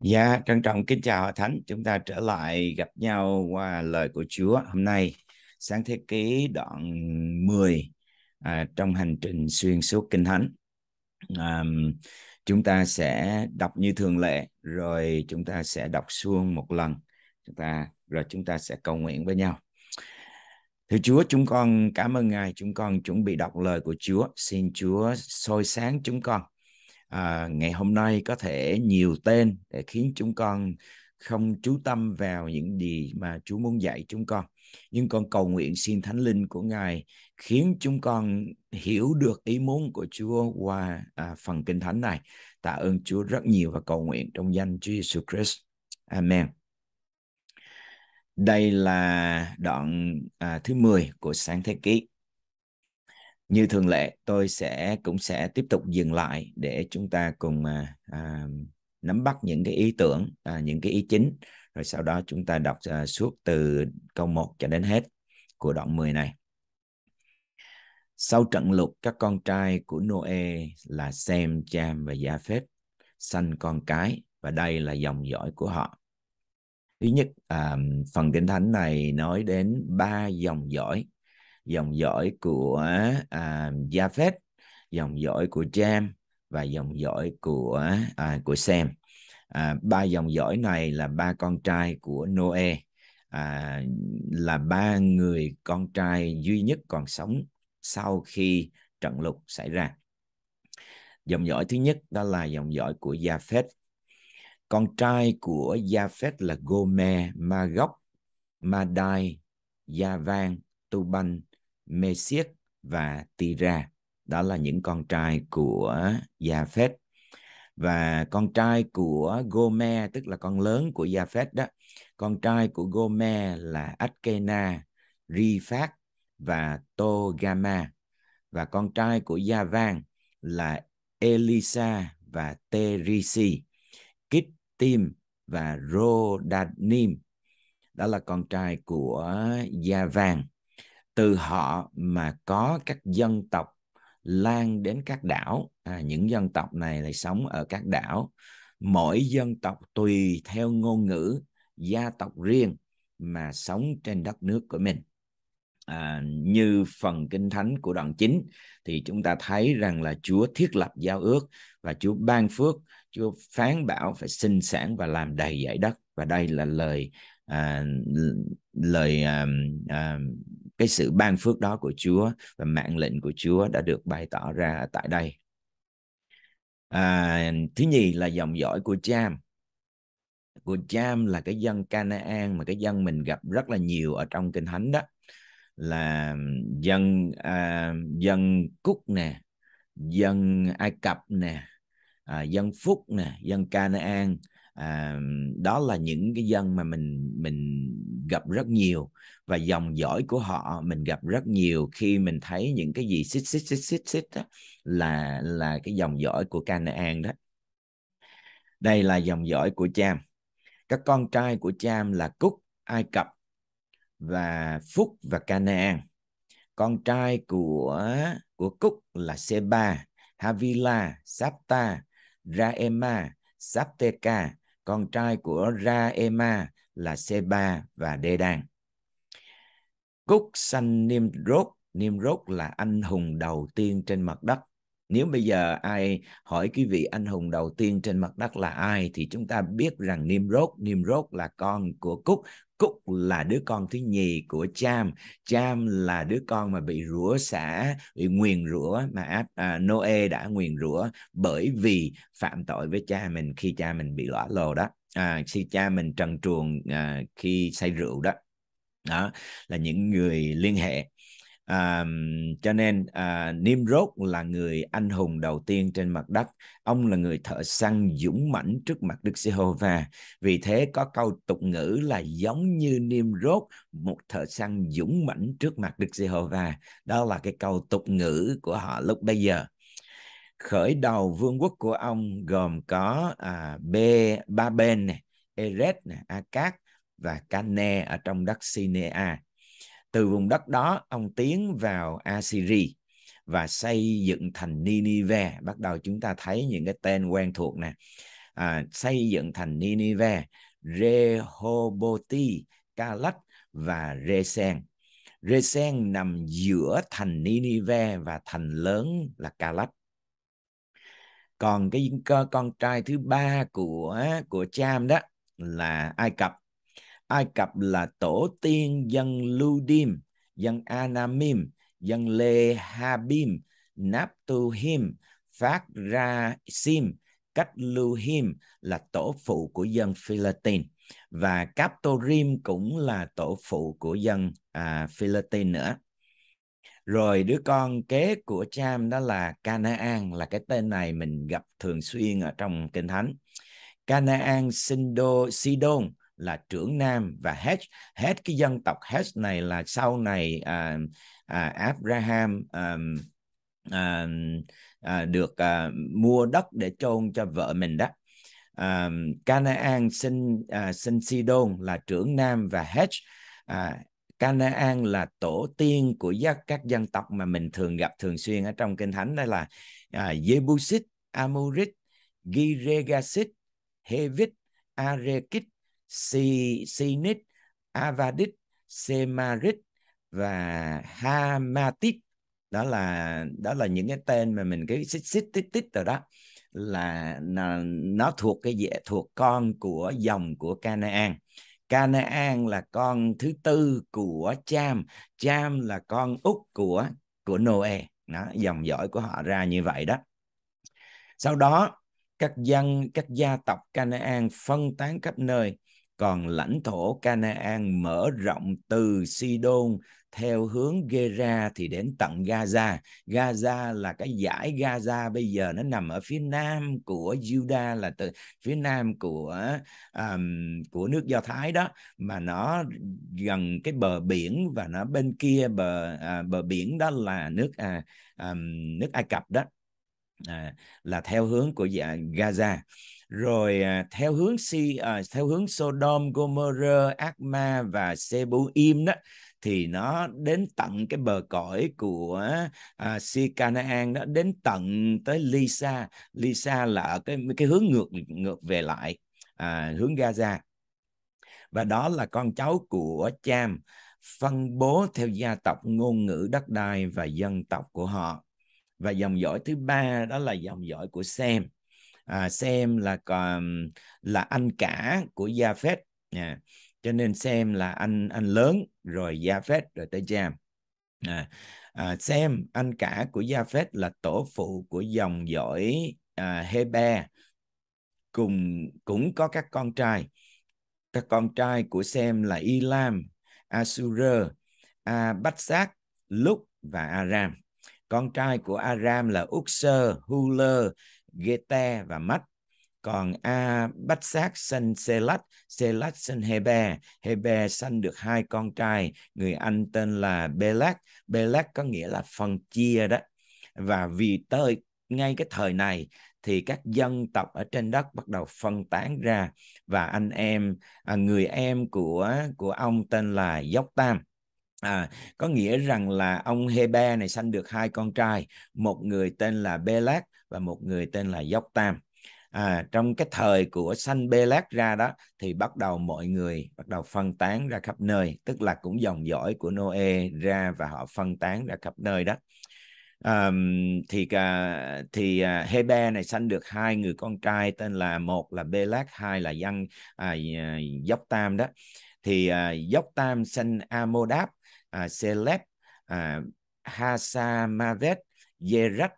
Dạ, trân trọng kính chào Thánh. Chúng ta trở lại gặp nhau qua lời của Chúa. Hôm nay, sáng thế ký đoạn 10 à, trong hành trình xuyên suốt Kinh Thánh. À, chúng ta sẽ đọc như thường lệ, rồi chúng ta sẽ đọc xuông một lần. Chúng ta rồi chúng ta sẽ cầu nguyện với nhau. Thưa Chúa, chúng con cảm ơn Ngài, chúng con chuẩn bị đọc lời của Chúa. Xin Chúa soi sáng chúng con à, ngày hôm nay có thể nhiều tên để khiến chúng con không chú tâm vào những gì mà Chúa muốn dạy chúng con. Nhưng con cầu nguyện xin Thánh Linh của Ngài khiến chúng con hiểu được ý muốn của Chúa qua à, phần Kinh Thánh này. Tạ ơn Chúa rất nhiều và cầu nguyện trong danh Chúa Jesus Christ. Amen. Đây là đoạn à, thứ 10 của sáng thế ký như thường lệ tôi sẽ cũng sẽ tiếp tục dừng lại để chúng ta cùng à, à, nắm bắt những cái ý tưởng à, những cái ý chính rồi sau đó chúng ta đọc à, suốt từ câu 1 cho đến hết của đoạn 10 này sau trận lục các con trai của Noe là Sem, Cham và Gia Phết sanh con cái và đây là dòng dõi của họ thứ nhất à, phần kinh thánh này nói đến ba dòng dõi dòng dõi của à, Japheth dòng dõi của Jam và dòng dõi của à, của Sem à, ba dòng dõi này là ba con trai của Noe à, là ba người con trai duy nhất còn sống sau khi trận lục xảy ra dòng dõi thứ nhất đó là dòng dõi của Japheth con trai của Japheth là Gomer, Magog, Madai, Yavan, Tuban Mesiết và Tira đó là những con trai của Japheth và con trai của Gomer tức là con lớn của Japheth đó con trai của Gomer là Adkena, Riphat và Togama và con trai của Javan là Elisa và Terisi, Kittim và Rodanim đó là con trai của Javan từ họ mà có các dân tộc lan đến các đảo à, những dân tộc này lại sống ở các đảo mỗi dân tộc tùy theo ngôn ngữ gia tộc riêng mà sống trên đất nước của mình à, như phần kinh thánh của đoạn chính, thì chúng ta thấy rằng là Chúa thiết lập giao ước và Chúa ban phước, Chúa phán bảo phải sinh sản và làm đầy dãy đất và đây là lời à, lời à, à, cái sự ban phước đó của Chúa và mạng lệnh của Chúa đã được bày tỏ ra tại đây à, thứ nhì là dòng dõi của Cham của Cham là cái dân Canaan mà cái dân mình gặp rất là nhiều ở trong kinh thánh đó là dân à, dân Cúc nè dân Ai Cập nè à, dân Phúc nè dân Canaan à, đó là những cái dân mà mình mình gặp rất nhiều và dòng dõi của họ mình gặp rất nhiều khi mình thấy những cái gì xích xích xích xích xích đó, là là cái dòng dõi của Canaan đó đây là dòng dõi của Cham các con trai của Cham là Cúc Ai Cập và Phúc và Canaan con trai của của Cúc là Seba Havila Sapta Raema Sapteka con trai của Ra-ema là Seba và đê Cúc sanh Nimrod, Nimrod là anh hùng đầu tiên trên mặt đất nếu bây giờ ai hỏi quý vị anh hùng đầu tiên trên mặt đất là ai thì chúng ta biết rằng Nimrod, Nimrod là con của Cúc, Cúc là đứa con thứ nhì của Cham, Cham là đứa con mà bị rủa xả, bị nguyền rủa mà à, Noe đã nguyền rủa bởi vì phạm tội với cha mình khi cha mình bị lõa lồ đó, à, khi cha mình trần truồng à, khi say rượu đó đó là những người liên hệ À, cho nên à, Nimrod là người anh hùng đầu tiên trên mặt đất. Ông là người thợ săn dũng mãnh trước mặt Đức Giê-hô-va. Vì thế có câu tục ngữ là giống như Nimrod, một thợ săn dũng mãnh trước mặt Đức Giê-hô-va. Đó là cái câu tục ngữ của họ lúc bây giờ. Khởi đầu vương quốc của ông gồm có à, B, ba bên Eret, này, và Cane ở trong đất Sinea từ vùng đất đó, ông tiến vào Assyria và xây dựng thành Ninive. Bắt đầu chúng ta thấy những cái tên quen thuộc nè. À, xây dựng thành Ninive, Rehoboti, Calach và Resen. Resen nằm giữa thành Ninive và thành lớn là Calach còn cái con, con trai thứ ba của của Cham đó là Ai Cập Ai Cập là tổ tiên dân Ludim, dân Anamim, dân Lehabim, Naptuhim, Phát Ra Sim, Cách Luhim là tổ phụ của dân Philippines và Captorim cũng là tổ phụ của dân à, Philippines nữa. Rồi đứa con kế của Cham đó là Canaan là cái tên này mình gặp thường xuyên ở trong Kinh Thánh. Canaan Sindo, Sidon là trưởng nam và hết hết cái dân tộc hết này là sau này à, à, Abraham à, à, à, được à, mua đất để chôn cho vợ mình đó à, Canaan sinh à, sinh Sidon là trưởng nam và hết à, Canaan là tổ tiên của các, các dân tộc mà mình thường gặp thường xuyên ở trong kinh thánh đây là à, Jebusit, Amorit, Giregasit, Hevit, Arekit Sinit, Avadit, Semarit và Hamatit đó là đó là những cái tên mà mình cứ xích xích tít tít rồi đó là nó, nó thuộc cái dễ thuộc con của dòng của Canaan. Canaan là con thứ tư của Cham, Cham là con út của của Noe, nó dòng dõi của họ ra như vậy đó. Sau đó các dân các gia tộc Canaan phân tán khắp nơi còn lãnh thổ Canaan mở rộng từ Sidon theo hướng Gera thì đến tận Gaza. Gaza là cái giải Gaza bây giờ nó nằm ở phía nam của Juda là từ phía nam của um, của nước Do Thái đó mà nó gần cái bờ biển và nó bên kia bờ à, bờ biển đó là nước à, um, nước Ai Cập đó à, là theo hướng của dạ Gaza rồi à, theo hướng si à, theo hướng Sodom, Gomorrah, Akma và Sebuim đó thì nó đến tận cái bờ cõi của à, si Canaan đó đến tận tới Lisa Lisa là ở cái cái hướng ngược ngược về lại à, hướng Gaza và đó là con cháu của Cham phân bố theo gia tộc ngôn ngữ đất đai và dân tộc của họ và dòng dõi thứ ba đó là dòng dõi của Sem à, Sem là còn là anh cả của Gia Phết à, cho nên Sem là anh anh lớn rồi Gia Phết rồi tới Jam à, à, Sem anh cả của Gia Phết là tổ phụ của dòng dõi à, Hebe cùng cũng có các con trai các con trai của Sem là Ilam, Asura, Abatsak, Lúc và Aram. Con trai của Aram là Uxer, Huler, Gete và Mắt. Còn A Bách Sát sanh Selat, Selat sanh Hebe, Hebe sanh được hai con trai, người anh tên là Belak, Belak có nghĩa là phân chia đó. Và vì tới ngay cái thời này thì các dân tộc ở trên đất bắt đầu phân tán ra và anh em à, người em của của ông tên là Dốc Tam À, có nghĩa rằng là ông Hebe này sanh được hai con trai, một người tên là Belac và một người tên là Dốc Tam. À, trong cái thời của sanh Belac ra đó thì bắt đầu mọi người bắt đầu phân tán ra khắp nơi, tức là cũng dòng dõi của Noe ra và họ phân tán ra khắp nơi đó. À, thì à, thì à, Hebe này sanh được hai người con trai tên là một là Belac, hai là dân à, Dốc Tam đó thì à, dốc tam sanh amodab celeb à, à, hasamavet yerach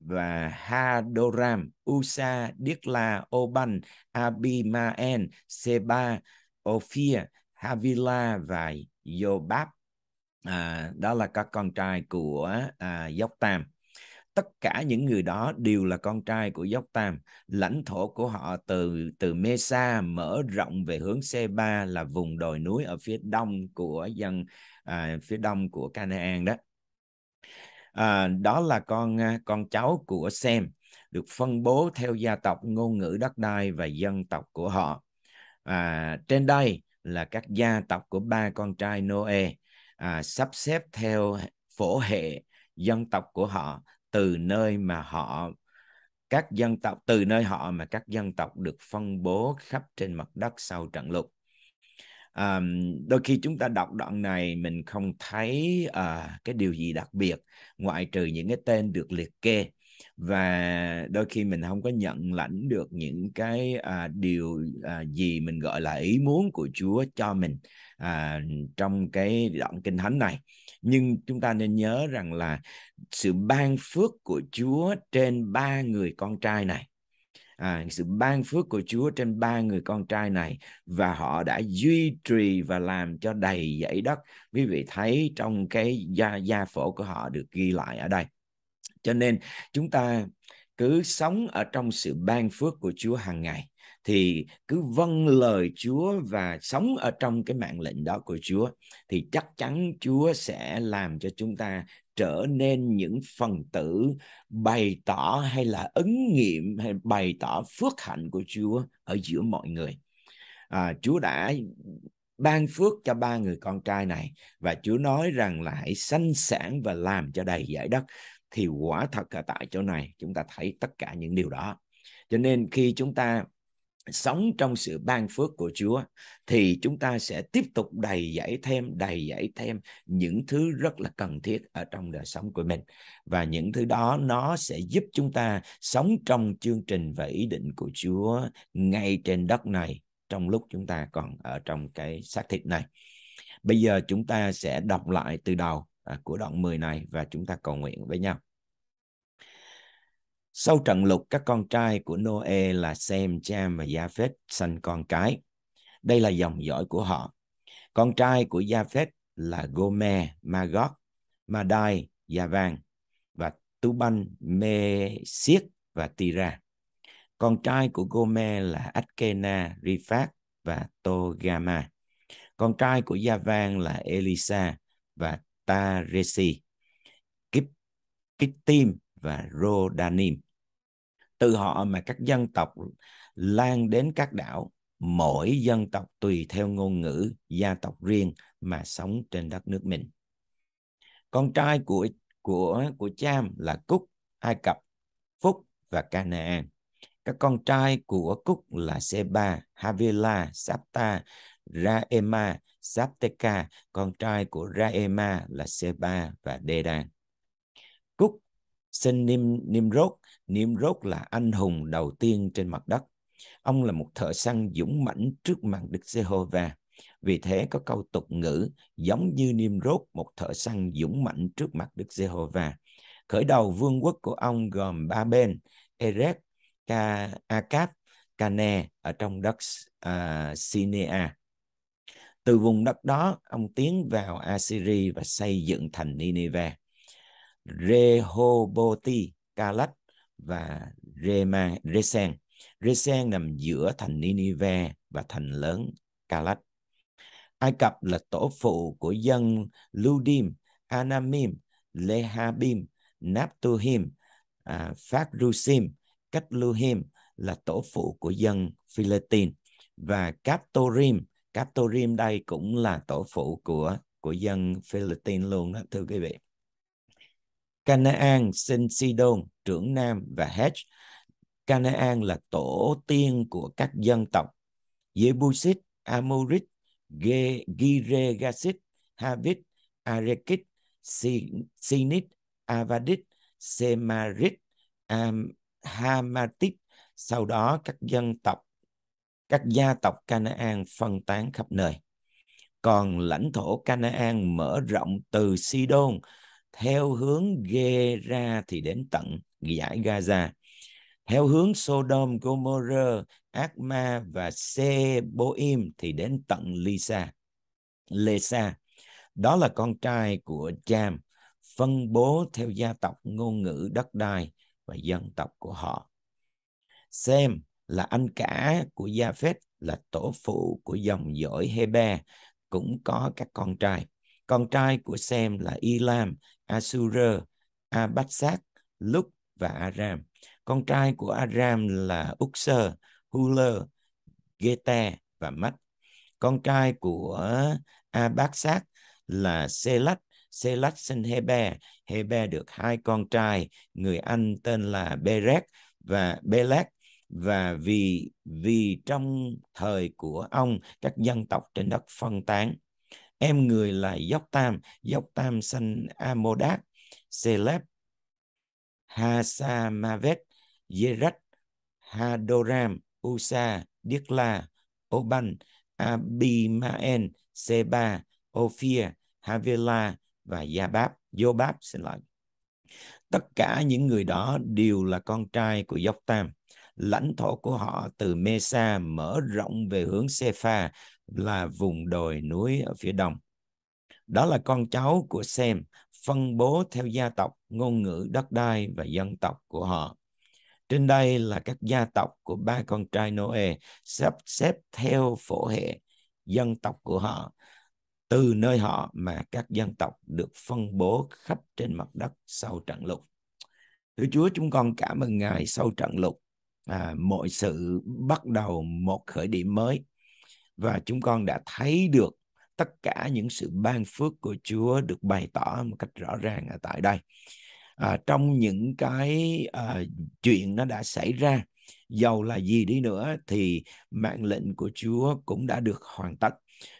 và Hadoram, Usa, Điếcla, Oban, Abimael, Seba, Ophir, Havila và Yobab. À, đó là các con trai của à, Dốc Tam tất cả những người đó đều là con trai của dốc Tam. Lãnh thổ của họ từ từ Mesa mở rộng về hướng C3 là vùng đồi núi ở phía đông của dân à, phía đông của Canaan đó. À, đó là con à, con cháu của Sem được phân bố theo gia tộc, ngôn ngữ đất đai và dân tộc của họ. À, trên đây là các gia tộc của ba con trai Noe à, sắp xếp theo phổ hệ dân tộc của họ từ nơi mà họ các dân tộc từ nơi họ mà các dân tộc được phân bố khắp trên mặt đất sau trận lụt à, đôi khi chúng ta đọc đoạn này mình không thấy à, cái điều gì đặc biệt ngoại trừ những cái tên được liệt kê và đôi khi mình không có nhận lãnh được những cái à, điều à, gì mình gọi là ý muốn của Chúa cho mình à, trong cái đoạn kinh thánh này nhưng chúng ta nên nhớ rằng là sự ban phước của Chúa trên ba người con trai này à, sự ban phước của Chúa trên ba người con trai này và họ đã duy trì và làm cho đầy dãy đất quý vị thấy trong cái gia gia phổ của họ được ghi lại ở đây cho nên chúng ta cứ sống ở trong sự ban phước của Chúa hàng ngày thì cứ vâng lời Chúa và sống ở trong cái mạng lệnh đó của Chúa thì chắc chắn Chúa sẽ làm cho chúng ta trở nên những phần tử bày tỏ hay là ứng nghiệm hay bày tỏ phước hạnh của Chúa ở giữa mọi người. À, Chúa đã ban phước cho ba người con trai này và Chúa nói rằng là hãy sanh sản và làm cho đầy giải đất thì quả thật là tại chỗ này chúng ta thấy tất cả những điều đó cho nên khi chúng ta sống trong sự ban phước của Chúa thì chúng ta sẽ tiếp tục đầy dẫy thêm đầy dẫy thêm những thứ rất là cần thiết ở trong đời sống của mình và những thứ đó nó sẽ giúp chúng ta sống trong chương trình và ý định của Chúa ngay trên đất này trong lúc chúng ta còn ở trong cái xác thịt này. Bây giờ chúng ta sẽ đọc lại từ đầu À, của đoạn 10 này và chúng ta cầu nguyện với nhau. Sau trận lục, các con trai của Noe là Sem, Cham và Japheth sanh con cái. Đây là dòng dõi của họ. Con trai của Japheth là Gomer, Magog, Madai, Yavan và Tuban, Mesiết và Tira. Con trai của Gomer là Atkena, Riphat và Togama. Con trai của Yavan là Elisa và Taresi, Kittim và Rodanim. Từ họ mà các dân tộc lan đến các đảo, mỗi dân tộc tùy theo ngôn ngữ, gia tộc riêng mà sống trên đất nước mình. Con trai của của của Cham là Cúc, Ai Cập, Phúc và Canaan. Các con trai của Cúc là Seba, Havila, Sapta, Raema, Zapteka, con trai của Raema là Seba và Dedan. Cúc sinh Nim, Nimrod, Nimrod là anh hùng đầu tiên trên mặt đất. Ông là một thợ săn dũng mãnh trước mặt Đức Giê-hô-va. Vì thế có câu tục ngữ giống như Nimrod một thợ săn dũng mãnh trước mặt Đức Giê-hô-va. Khởi đầu vương quốc của ông gồm ba bên, Erech, Ka, Akab, Kane ở trong đất uh, Sinea. Từ vùng đất đó, ông tiến vào Assyri và xây dựng thành Nineveh, Rehoboti, Calach và Rema, Resen. Resen nằm giữa thành Nineveh và thành lớn Calach. Ai Cập là tổ phụ của dân Ludim, Anamim, Lehabim, Naphtuhim, à, Phát Cách Luhim là tổ phụ của dân Philippines và Captorim Captorim đây cũng là tổ phụ của của dân Philippines luôn đó thưa quý vị. Canaan sin Sidon, trưởng nam và hedge Canaan là tổ tiên của các dân tộc Jebusit, Amorit, Giregasit, Havit, Arekit, Sinit, Avadit, Semarit, Hamatit. Sau đó các dân tộc các gia tộc Canaan phân tán khắp nơi. Còn lãnh thổ Canaan mở rộng từ Sidon theo hướng Gera thì đến tận giải Gaza. Theo hướng Sodom, Gomorrah, Akma và Seboim thì đến tận Lisa. Lesa. Đó là con trai của Cham, phân bố theo gia tộc, ngôn ngữ, đất đai và dân tộc của họ. Xem là anh cả của Gia Phết là tổ phụ của dòng dõi Hebe cũng có các con trai. Con trai của Sem là Elam, Asura, Abatsat, Lúc và Aram. Con trai của Aram là Uxer, Huler, geta và Mắt. Con trai của Abatsat là Selat, Selat sinh Hebe. Hebe được hai con trai, người anh tên là Berek và Belek và vì vì trong thời của ông các dân tộc trên đất phân tán em người là dốc tam dốc tam sanh amodat celeb hasamavet yerat hadoram usa điekla oban abimael seba ophir havila và Yabab, yobab xin lỗi. Tất cả những người đó đều là con trai của Dốc Tam lãnh thổ của họ từ Mesa mở rộng về hướng Sepha là vùng đồi núi ở phía đông. Đó là con cháu của Sem, phân bố theo gia tộc, ngôn ngữ đất đai và dân tộc của họ. Trên đây là các gia tộc của ba con trai Noe sắp xếp theo phổ hệ dân tộc của họ từ nơi họ mà các dân tộc được phân bố khắp trên mặt đất sau trận lụt. Thưa Chúa, chúng con cảm ơn Ngài sau trận lụt à, mọi sự bắt đầu một khởi điểm mới và chúng con đã thấy được tất cả những sự ban phước của Chúa được bày tỏ một cách rõ ràng ở tại đây à, trong những cái à, chuyện nó đã xảy ra dầu là gì đi nữa thì mạng lệnh của Chúa cũng đã được hoàn tất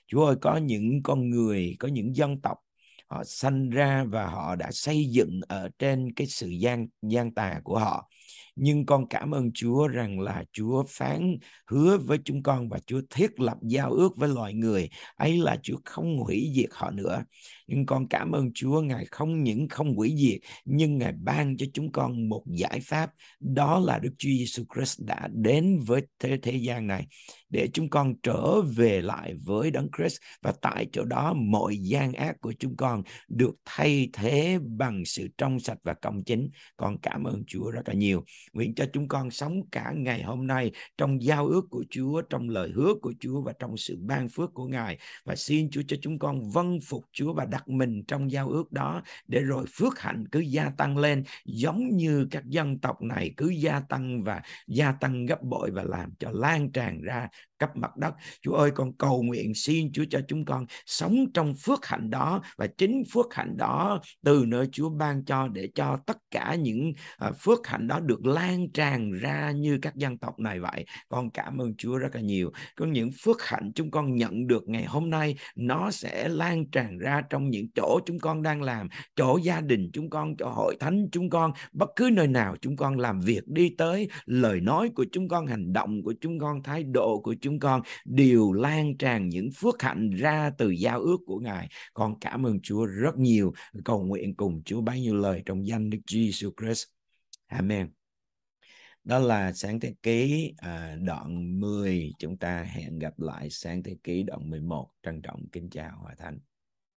Chúa ơi có những con người có những dân tộc họ sanh ra và họ đã xây dựng ở trên cái sự gian gian tà của họ nhưng con cảm ơn Chúa rằng là Chúa phán hứa với chúng con và Chúa thiết lập giao ước với loài người ấy là Chúa không hủy diệt họ nữa nhưng con cảm ơn Chúa Ngài không những không quỷ diệt nhưng Ngài ban cho chúng con một giải pháp đó là Đức Chúa Giêsu Christ đã đến với thế, thế gian này để chúng con trở về lại với Đấng Christ và tại chỗ đó mọi gian ác của chúng con được thay thế bằng sự trong sạch và công chính. Con cảm ơn Chúa rất là nhiều. Nguyện cho chúng con sống cả ngày hôm nay trong giao ước của Chúa, trong lời hứa của Chúa và trong sự ban phước của Ngài và xin Chúa cho chúng con vâng phục Chúa và đặt mình trong giao ước đó để rồi phước hạnh cứ gia tăng lên giống như các dân tộc này cứ gia tăng và gia tăng gấp bội và làm cho lan tràn ra khắp mặt đất. Chúa ơi con cầu nguyện xin Chúa cho chúng con sống trong phước hạnh đó và chính phước hạnh đó từ nơi Chúa ban cho để cho tất cả những à, phước hạnh đó được lan tràn ra như các dân tộc này vậy. Con cảm ơn Chúa rất là nhiều. Có những phước hạnh chúng con nhận được ngày hôm nay nó sẽ lan tràn ra trong trong những chỗ chúng con đang làm chỗ gia đình chúng con chỗ hội thánh chúng con bất cứ nơi nào chúng con làm việc đi tới lời nói của chúng con hành động của chúng con thái độ của chúng con đều lan tràn những phước hạnh ra từ giao ước của ngài con cảm ơn chúa rất nhiều cầu nguyện cùng chúa bấy nhiêu lời trong danh đức Jesus Christ Amen đó là sáng thế ký à, đoạn 10 chúng ta hẹn gặp lại sáng thế ký đoạn 11 trân trọng kính chào hòa thánh